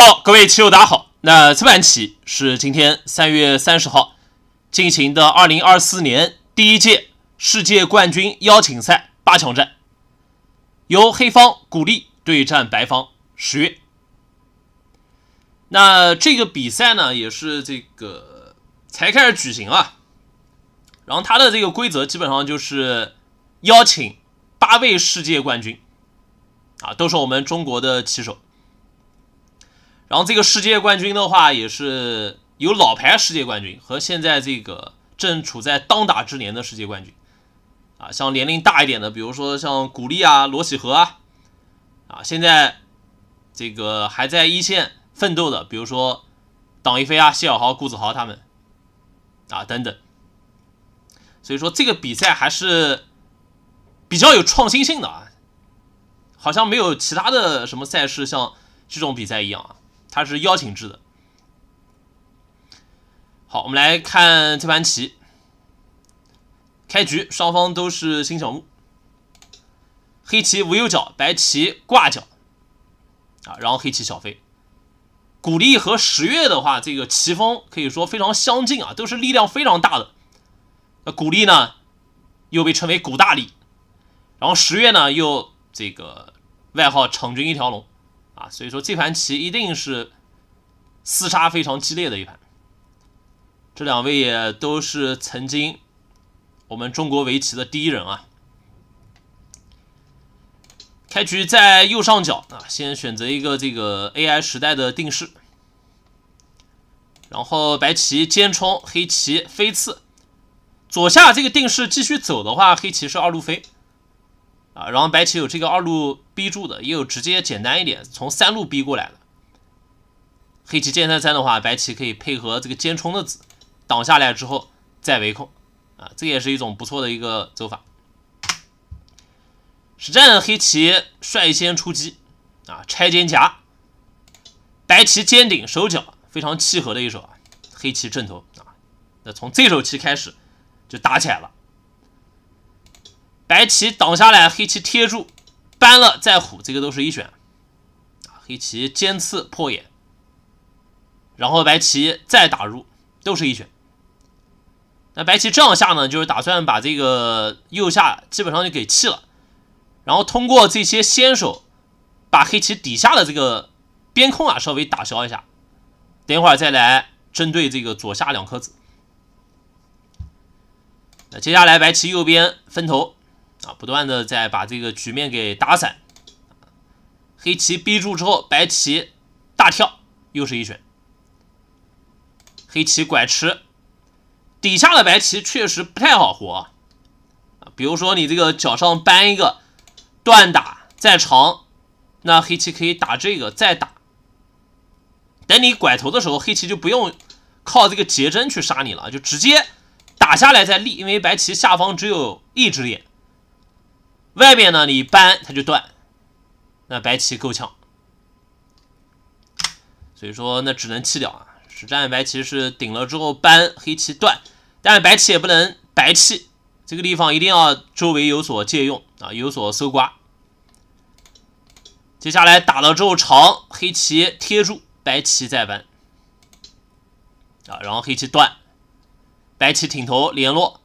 好，各位棋友，大家好。那这盘棋是今天三月三十号进行的二零二四年第一届世界冠军邀请赛八强战，由黑方古力对战白方十月。那这个比赛呢，也是这个才开始举行啊。然后它的这个规则基本上就是邀请八位世界冠军，啊，都是我们中国的棋手。然后，这个世界冠军的话，也是有老牌世界冠军和现在这个正处在当打之年的世界冠军，啊，像年龄大一点的，比如说像古力啊、罗启河啊，啊，现在这个还在一线奋斗的，比如说党一飞啊、谢小豪、顾子豪他们，啊，等等。所以说，这个比赛还是比较有创新性的啊，好像没有其他的什么赛事像这种比赛一样啊。它是邀请制的。好，我们来看这盘棋。开局双方都是新小目，黑棋无右角，白棋挂角，啊，然后黑棋小飞。古力和十月的话，这个棋风可以说非常相近啊，都是力量非常大的。那古力呢，又被称为古大力，然后十月呢，又这个外号成军一条龙。啊，所以说这盘棋一定是厮杀非常激烈的一盘。这两位也都是曾经我们中国围棋的第一人啊。开局在右上角啊，先选择一个这个 AI 时代的定式，然后白棋尖冲，黑棋飞刺。左下这个定式继续走的话，黑棋是二路飞。啊，然后白棋有这个二路逼住的，也有直接简单一点从三路逼过来的。黑棋尖三三的话，白棋可以配合这个尖冲的子挡下来之后再围控，啊，这也是一种不错的一个走法。实战黑棋率先出击，啊，拆肩夹，白棋尖顶手脚非常契合的一手啊。黑棋正头啊，那从这手棋开始就打起来了。白棋挡下来，黑棋贴住，搬了再虎，这个都是一选。黑棋尖刺破眼，然后白棋再打入，都是一选。那白棋这样下呢，就是打算把这个右下基本上就给弃了，然后通过这些先手把黑棋底下的这个边空啊稍微打消一下，等会儿再来针对这个左下两颗子。那接下来白棋右边分头。啊，不断的在把这个局面给打散，黑棋逼住之后，白棋大跳，又是一拳。黑棋拐吃，底下的白棋确实不太好活，啊，比如说你这个脚上搬一个断打再长，那黑棋可以打这个再打，等你拐头的时候，黑棋就不用靠这个结针去杀你了，就直接打下来再立，因为白棋下方只有一只眼。外面呢，你搬它就断，那白棋够呛，所以说那只能弃掉啊。实战白棋是顶了之后搬黑棋断，但是白棋也不能白弃，这个地方一定要周围有所借用啊，有所搜刮。接下来打了之后长黑棋贴住，白棋再搬啊，然后黑棋断，白棋挺头联络。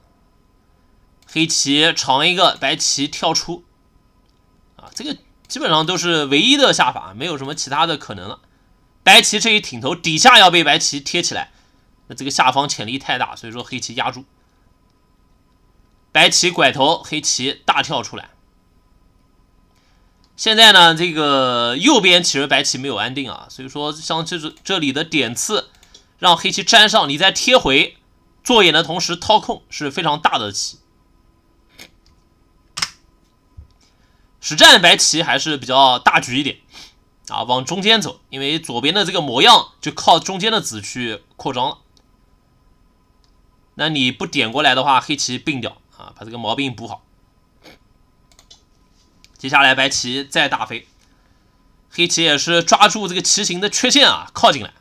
黑棋长一个，白棋跳出啊，这个基本上都是唯一的下法，没有什么其他的可能了。白棋这一挺头底下要被白棋贴起来，那这个下方潜力太大，所以说黑棋压住。白棋拐头，黑棋大跳出来。现在呢，这个右边其实白棋没有安定啊，所以说像这这里的点刺，让黑棋粘上，你再贴回做眼的同时掏空是非常大的棋。实战白棋还是比较大局一点啊，往中间走，因为左边的这个模样就靠中间的子去扩张了。那你不点过来的话，黑棋并掉啊，把这个毛病补好。接下来白棋再大飞，黑棋也是抓住这个棋形的缺陷啊，靠进来。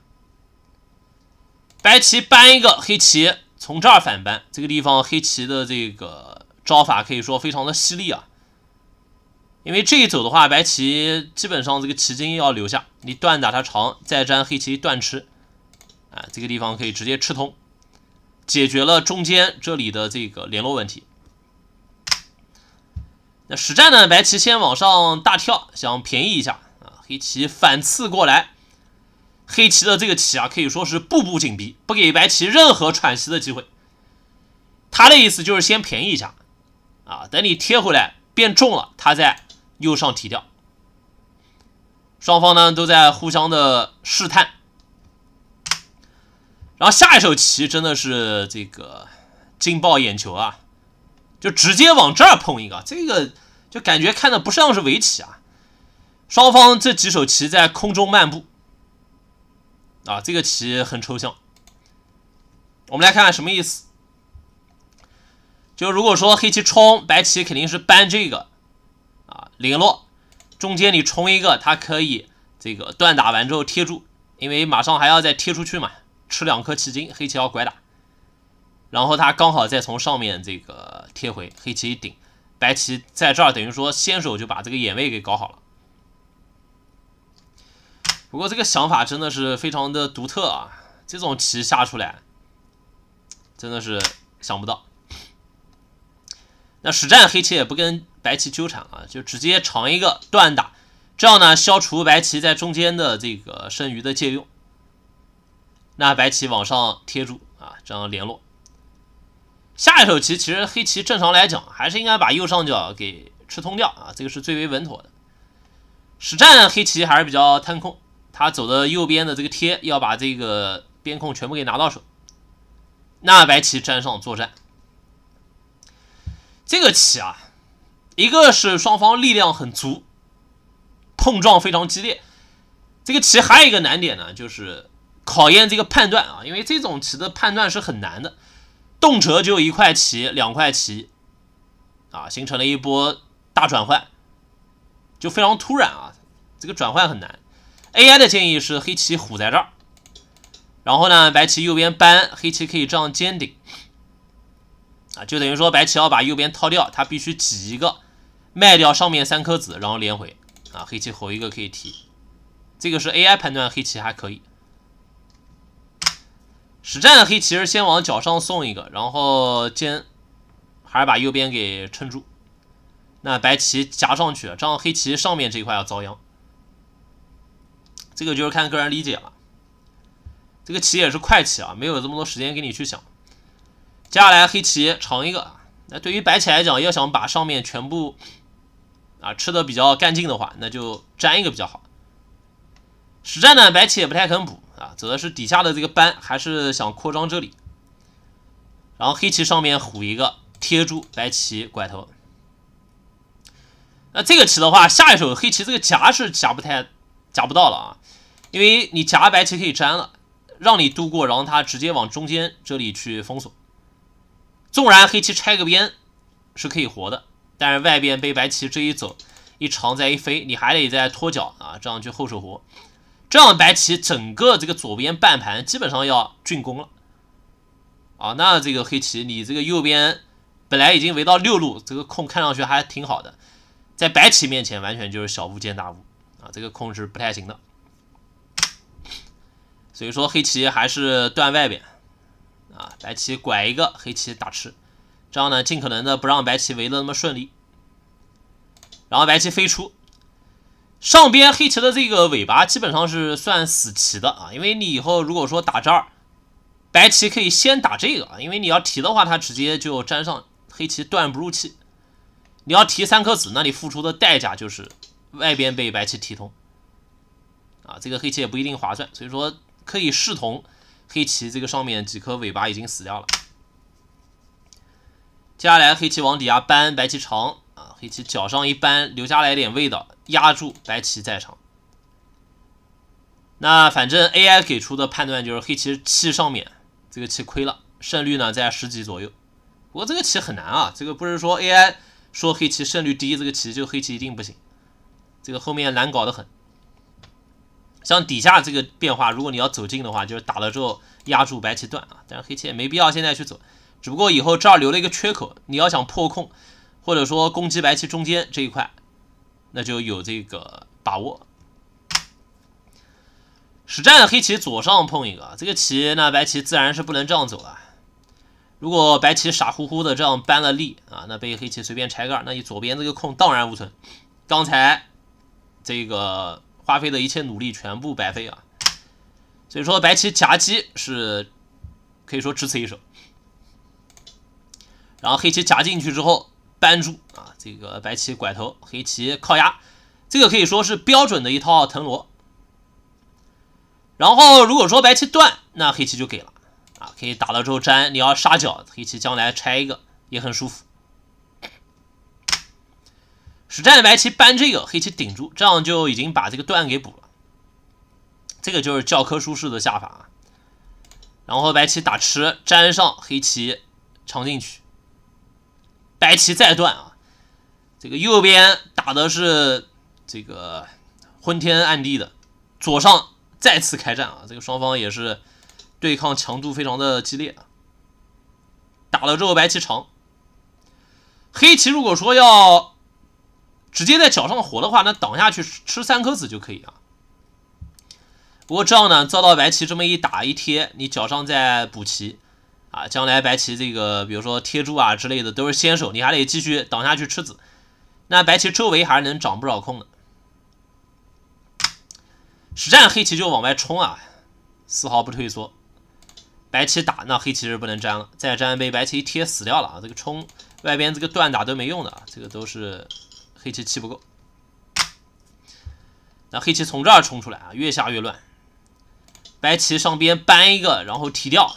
白棋搬一个，黑棋从这儿反搬，这个地方黑棋的这个招法可以说非常的犀利啊。因为这一走的话，白棋基本上这个棋筋要留下，你断打它长，再粘黑棋断吃，啊，这个地方可以直接吃通，解决了中间这里的这个联络问题。那实战呢，白棋先往上大跳，想便宜一下啊，黑棋反刺过来，黑棋的这个棋啊可以说是步步紧逼，不给白棋任何喘息的机会。他的意思就是先便宜一下，啊，等你贴回来变重了，他再。右上提掉，双方呢都在互相的试探，然后下一手棋真的是这个惊爆眼球啊！就直接往这儿碰一个，这个就感觉看的不像是围棋啊。双方这几手棋在空中漫步啊，这个棋很抽象。我们来看看什么意思，就如果说黑棋冲，白棋肯定是搬这个。零落，中间你冲一个，它可以这个断打完之后贴住，因为马上还要再贴出去嘛，吃两颗气筋，黑棋要拐打，然后他刚好再从上面这个贴回，黑棋一顶，白棋在这儿等于说先手就把这个眼位给搞好了。不过这个想法真的是非常的独特啊，这种棋下出来真的是想不到。那实战黑棋也不跟。白棋纠缠啊，就直接长一个断打，这样呢消除白棋在中间的这个剩余的借用。那白棋往上贴住啊，这样联络。下一手棋，其实黑棋正常来讲还是应该把右上角给吃通掉啊，这个是最为稳妥的。实战黑棋还是比较贪空，他走的右边的这个贴要把这个边控全部给拿到手。那白棋粘上作战，这个棋啊。一个是双方力量很足，碰撞非常激烈。这个棋还有一个难点呢，就是考验这个判断啊，因为这种棋的判断是很难的，动辄就一块棋、两块棋，啊，形成了一波大转换，就非常突然啊。这个转换很难。AI 的建议是黑棋虎在这儿，然后呢，白棋右边搬，黑棋可以这样尖顶。啊，就等于说白棋要把右边掏掉，他必须挤一个，卖掉上面三颗子，然后连回。啊，黑棋活一个可以提，这个是 AI 判断黑棋还可以。实战黑棋是先往角上送一个，然后尖，还是把右边给撑住。那白棋夹上去，这样黑棋上面这一块要遭殃。这个就是看个人理解了。这个棋也是快棋啊，没有这么多时间给你去想。接下来黑棋长一个，那对于白棋来讲，要想把上面全部啊吃的比较干净的话，那就粘一个比较好。实战呢，白棋也不太肯补啊，走的是底下的这个扳，还是想扩张这里。然后黑棋上面虎一个贴住，白棋拐头。那这个棋的话，下一手黑棋这个夹是夹不太夹不到了啊，因为你夹白棋可以粘了，让你度过，然后他直接往中间这里去封锁。纵然黑棋拆个边是可以活的，但是外边被白棋这一走一长再一飞，你还得再拖脚啊，这样去后手活，这样白棋整个这个左边半盘基本上要竣工了啊！那这个黑棋你这个右边本来已经围到六路，这个空看上去还挺好的，在白棋面前完全就是小巫见大巫啊，这个空是不太行的。所以说黑棋还是断外边。啊，白棋拐一个，黑棋打吃，这样呢，尽可能的不让白棋围的那么顺利。然后白棋飞出，上边黑棋的这个尾巴基本上是算死棋的啊，因为你以后如果说打这儿，白棋可以先打这个啊，因为你要提的话，它直接就粘上黑棋断不入气。你要提三颗子，那你付出的代价就是外边被白棋提通，啊，这个黑棋也不一定划算，所以说可以视同。黑棋这个上面几颗尾巴已经死掉了，接下来黑棋往底下扳，白棋长啊，黑棋脚上一扳，留下来点味道，压住白棋在长。那反正 AI 给出的判断就是黑棋七上面这个棋亏了，胜率呢在十几左右。不过这个棋很难啊，这个不是说 AI 说黑棋胜率低，这个棋就黑棋一定不行，这个后面难搞得很。像底下这个变化，如果你要走进的话，就是打了之后压住白棋断啊。但是黑棋也没必要现在去走，只不过以后这儿留了一个缺口，你要想破空，或者说攻击白棋中间这一块，那就有这个把握。实战黑棋左上碰一个这个棋，那白棋自然是不能这样走了。如果白棋傻乎乎的这样搬了力啊，那被黑棋随便拆盖，那你左边这个空荡然无存。刚才这个。花费的一切努力全部白费啊！所以说白棋夹击是可以说只此一手。然后黑棋夹进去之后扳住啊，这个白棋拐头，黑棋靠压，这个可以说是标准的一套藤萝。然后如果说白棋断，那黑棋就给了啊，可以打了之后粘，你要杀角，黑棋将来拆一个也很舒服。实战的白棋搬这个黑棋顶住，这样就已经把这个断给补了。这个就是教科书式的下法。然后白棋打吃粘上黑棋长进去，白棋再断啊。这个右边打的是这个昏天暗地的，左上再次开战啊。这个双方也是对抗强度非常的激烈啊。打了之后白棋长，黑棋如果说要。直接在脚上活的话，那挡下去吃三颗子就可以啊。不过这样呢，遭到白棋这么一打一贴，你脚上再补棋，啊，将来白棋这个比如说贴住啊之类的都是先手，你还得继续挡下去吃子。那白棋周围还是能掌不少空的。实战黑棋就往外冲啊，丝毫不退缩。白棋打那黑棋是不能粘了，再粘被白棋一贴死掉了啊。这个冲外边这个断打都没用的，这个都是。黑棋气不够，那黑棋从这儿冲出来啊，越下越乱。白棋上边搬一个，然后提掉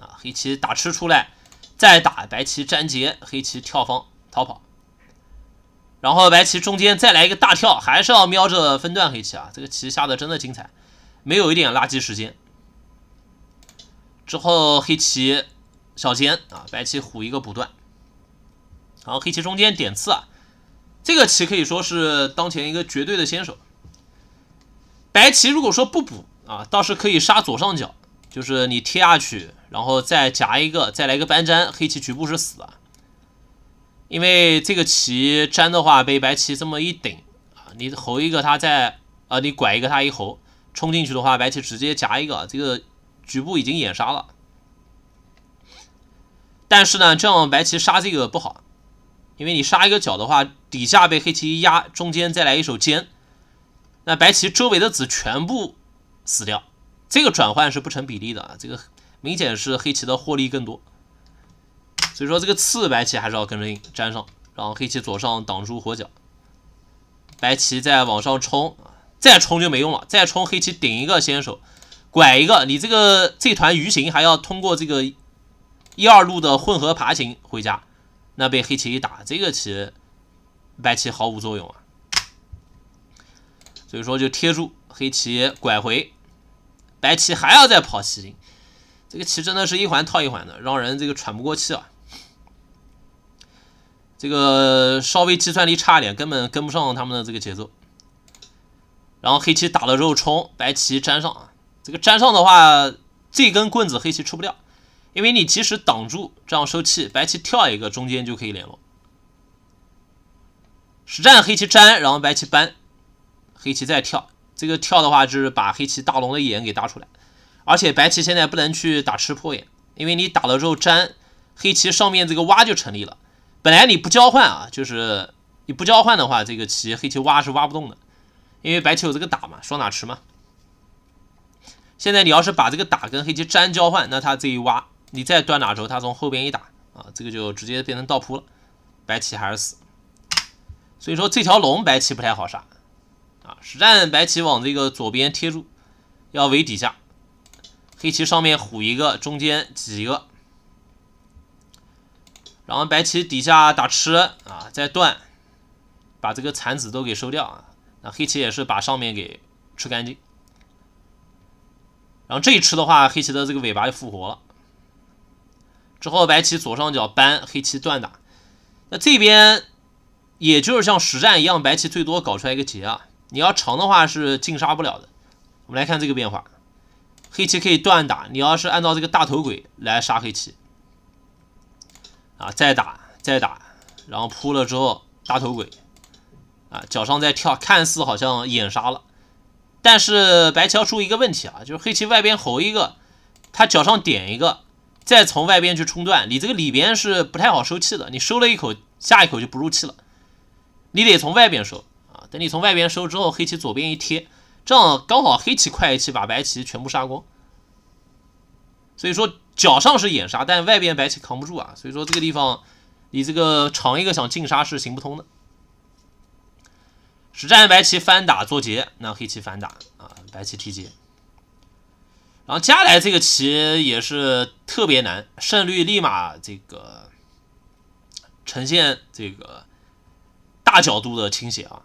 啊，黑棋打吃出来，再打白棋粘结，黑棋跳方逃跑。然后白棋中间再来一个大跳，还是要瞄着分段黑棋啊。这个棋下的真的精彩，没有一点垃圾时间。之后黑棋小尖啊，白棋虎一个补断，然后黑棋中间点刺啊。这个棋可以说是当前一个绝对的先手，白棋如果说不补啊，倒是可以杀左上角，就是你贴下去，然后再夹一个，再来一个搬粘，黑棋局部是死的，因为这个棋粘的话被白棋这么一顶啊，你吼一个他再啊，你拐一个他一吼，冲进去的话白棋直接夹一个，这个局部已经眼杀了。但是呢，这样白棋杀这个不好。因为你杀一个角的话，底下被黑棋一压，中间再来一手尖，那白棋周围的子全部死掉，这个转换是不成比例的，啊，这个明显是黑棋的获利更多。所以说这个次白棋还是要跟着粘上，然后黑棋左上挡住活角，白棋再往上冲再冲就没用了，再冲黑棋顶一个先手，拐一个，你这个这团鱼形还要通过这个一二路的混合爬行回家。那被黑棋一打，这个棋白棋毫无作用啊，所以说就贴住黑棋拐回，白棋还要再跑棋这个棋真的是一环套一环的，让人这个喘不过气啊。这个稍微计算力差一点，根本跟不上他们的这个节奏。然后黑棋打了之后冲，白棋粘上啊，这个粘上的话，这根棍子黑棋吃不掉。因为你即使挡住，这样收气，白棋跳一个中间就可以联络。实战黑棋粘，然后白棋搬，黑棋再跳。这个跳的话，就是把黑棋大龙的眼给搭出来。而且白棋现在不能去打吃破眼，因为你打了之后粘黑棋上面这个挖就成立了。本来你不交换啊，就是你不交换的话，这个棋黑棋挖是挖不动的，因为白棋有这个打嘛，双打吃嘛。现在你要是把这个打跟黑棋粘交换，那它这一挖。你再断打轴，他从后边一打啊，这个就直接变成倒扑了。白棋还是死，所以说这条龙白棋不太好杀啊。实战白棋往这个左边贴住，要围底下，黑棋上面虎一个，中间挤一个，然后白棋底下打吃啊，再断，把这个残子都给收掉啊。那黑棋也是把上面给吃干净，然后这一吃的话，黑棋的这个尾巴就复活了。之后，白棋左上角扳，黑棋断打。那这边也就是像实战一样，白棋最多搞出来一个劫啊。你要长的话是进杀不了的。我们来看这个变化，黑棋可以断打。你要是按照这个大头鬼来杀黑棋，啊，再打再打，然后扑了之后大头鬼，啊，脚上再跳，看似好像眼杀了，但是白桥出一个问题啊，就是黑棋外边吼一个，他脚上点一个。再从外边去冲断，你这个里边是不太好收气的，你收了一口下一口就不入气了，你得从外边收啊。等你从外边收之后，黑棋左边一贴，这样刚好黑棋快一气把白棋全部杀光。所以说脚上是眼杀，但外边白棋扛不住啊。所以说这个地方你这个长一个想进杀是行不通的。实战白棋翻打做劫，那黑棋反打啊，白棋提劫。然后接下来这个棋也是特别难，胜率立马这个呈现这个大角度的倾斜啊，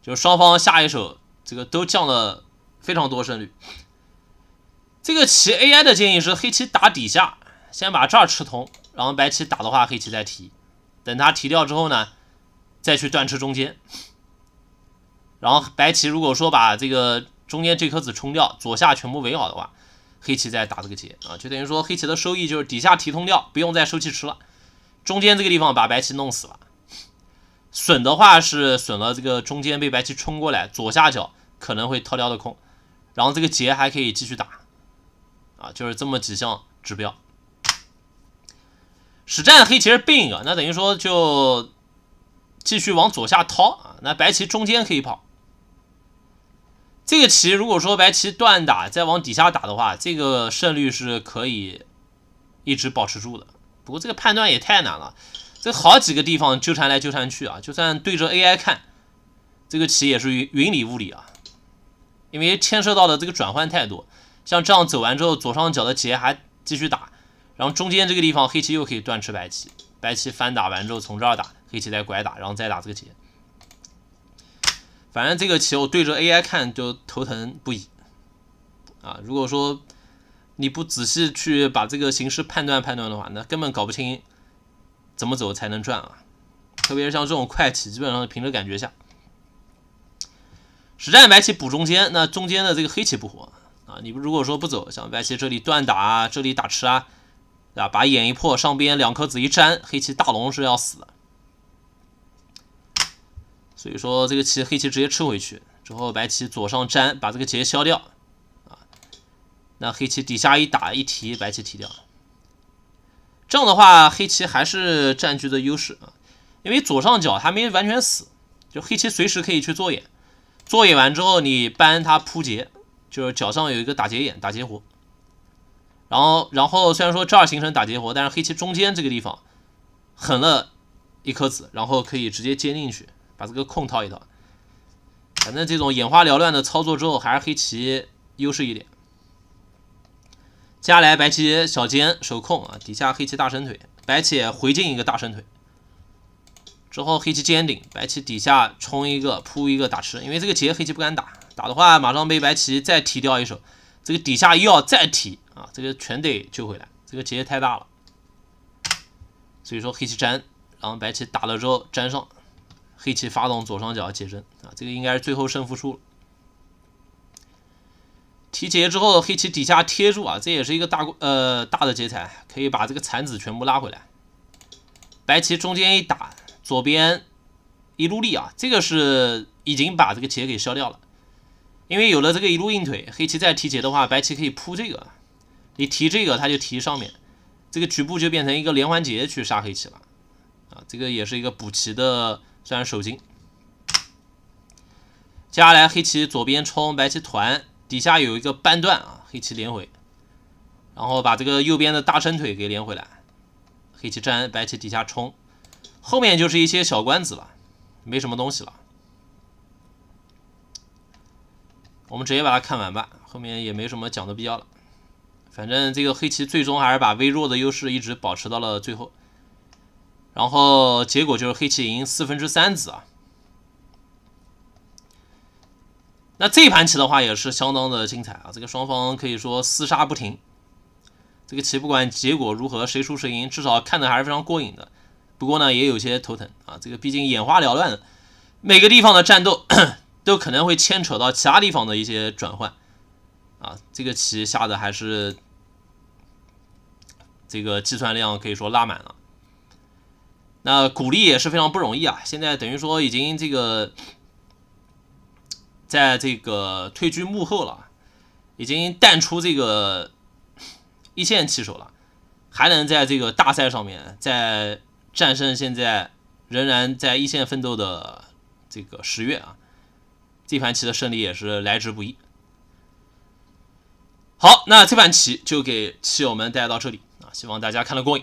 就双方下一手这个都降了非常多胜率。这个棋 AI 的建议是黑棋打底下，先把这儿吃通，然后白棋打的话，黑棋再提，等他提掉之后呢，再去断吃中间。然后白棋如果说把这个。中间这颗子冲掉，左下全部围好的话，黑棋再打这个劫啊，就等于说黑棋的收益就是底下提通掉，不用再收气吃了。中间这个地方把白棋弄死了，损的话是损了这个中间被白棋冲过来，左下角可能会掏掉的空，然后这个劫还可以继续打啊，就是这么几项指标。实战黑棋是并一个，那等于说就继续往左下掏啊，那白棋中间可以跑。这个棋如果说白棋断打再往底下打的话，这个胜率是可以一直保持住的。不过这个判断也太难了，这好几个地方纠缠来纠缠去啊！就算对着 AI 看，这个棋也是云云里雾里啊，因为牵涉到的这个转换太多。像这样走完之后，左上角的劫还继续打，然后中间这个地方黑棋又可以断吃白棋，白棋翻打完之后从这儿打，黑棋再拐打，然后再打这个劫。反正这个棋我对着 AI 看就头疼不已啊！如果说你不仔细去把这个形势判断判断的话，那根本搞不清怎么走才能赚啊！特别是像这种快棋，基本上凭着感觉下。实战白棋补中间，那中间的这个黑棋不活啊！你不如果说不走，像白棋这里断打，啊，这里打吃啊，啊，把眼一破，上边两颗子一粘，黑棋大龙是要死的。所以说，这个棋黑棋直接吃回去之后，白棋左上粘，把这个劫消掉啊。那黑棋底下一打一提，白棋提掉。这样的话，黑棋还是占据的优势啊，因为左上角还没完全死，就黑棋随时可以去做眼。做眼完之后，你扳它扑劫，就是脚上有一个打劫眼，打劫活。然后，然后虽然说这儿形成打劫活，但是黑棋中间这个地方横了一颗子，然后可以直接接进去。把这个空掏一掏。反正这种眼花缭乱的操作之后，还是黑棋优势一点。接下来白棋小尖守空啊，底下黑棋大伸腿，白棋回进一个大伸腿。之后黑棋尖顶，白棋底下冲一个扑一个打吃，因为这个劫黑棋不敢打，打的话马上被白棋再提掉一手，这个底下又要再提啊，这个全得救回来，这个劫太大了。所以说黑棋粘，然后白棋打了之后粘上。黑棋发动左上角劫争啊，这个应该是最后胜负数了。提劫之后，黑棋底下贴住啊，这也是一个大呃大的劫材，可以把这个残子全部拉回来。白棋中间一打，左边一路力啊，这个是已经把这个劫给消掉了。因为有了这个一路硬腿，黑棋再提劫的话，白棋可以扑这个，你提这个，他就提上面，这个局部就变成一个连环劫去杀黑棋了啊，这个也是一个补棋的。虽然手金。接下来黑棋左边冲，白棋团底下有一个半段啊，黑棋连回，然后把这个右边的大伸腿给连回来。黑棋粘，白棋底下冲，后面就是一些小关子了，没什么东西了。我们直接把它看完吧，后面也没什么讲的必要了。反正这个黑棋最终还是把微弱的优势一直保持到了最后。然后结果就是黑棋赢四分之三子啊。那这盘棋的话也是相当的精彩啊，这个双方可以说厮杀不停。这个棋不管结果如何，谁输谁赢，至少看的还是非常过瘾的。不过呢，也有些头疼啊，这个毕竟眼花缭乱的，每个地方的战斗 都可能会牵扯到其他地方的一些转换啊。这个棋下的还是这个计算量可以说拉满了。那鼓励也是非常不容易啊，现在等于说已经这个，在这个退居幕后了，已经淡出这个一线棋手了，还能在这个大赛上面在战胜现在仍然在一线奋斗的这个十月啊，这盘棋的胜利也是来之不易。好，那这盘棋就给棋友们带到这里啊，希望大家看得过瘾。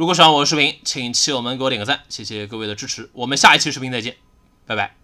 如果喜欢我的视频，请亲友们给我点个赞，谢谢各位的支持。我们下一期视频再见，拜拜。